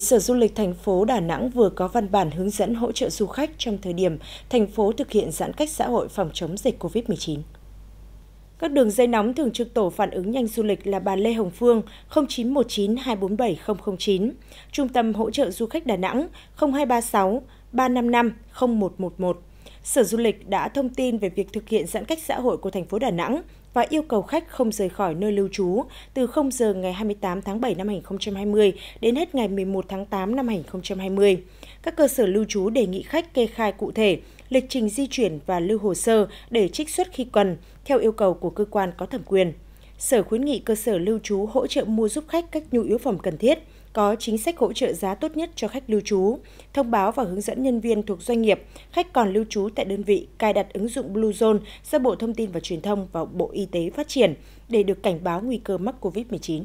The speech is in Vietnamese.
Sở Du lịch thành phố Đà Nẵng vừa có văn bản hướng dẫn hỗ trợ du khách trong thời điểm thành phố thực hiện giãn cách xã hội phòng chống dịch COVID-19. Các đường dây nóng thường trực tổ phản ứng nhanh du lịch là bà Lê Hồng Phương 0919 247 009, Trung tâm hỗ trợ du khách Đà Nẵng 0236 355 0111 Sở Du lịch đã thông tin về việc thực hiện giãn cách xã hội của thành phố Đà Nẵng và yêu cầu khách không rời khỏi nơi lưu trú từ 0 giờ ngày 28 tháng 7 năm 2020 đến hết ngày 11 tháng 8 năm 2020. Các cơ sở lưu trú đề nghị khách kê khai cụ thể lịch trình di chuyển và lưu hồ sơ để trích xuất khi cần theo yêu cầu của cơ quan có thẩm quyền. Sở khuyến nghị cơ sở lưu trú hỗ trợ mua giúp khách các nhu yếu phẩm cần thiết, có chính sách hỗ trợ giá tốt nhất cho khách lưu trú, thông báo và hướng dẫn nhân viên thuộc doanh nghiệp, khách còn lưu trú tại đơn vị cài đặt ứng dụng Bluezone do Bộ Thông tin và Truyền thông và Bộ Y tế phát triển để được cảnh báo nguy cơ mắc COVID-19.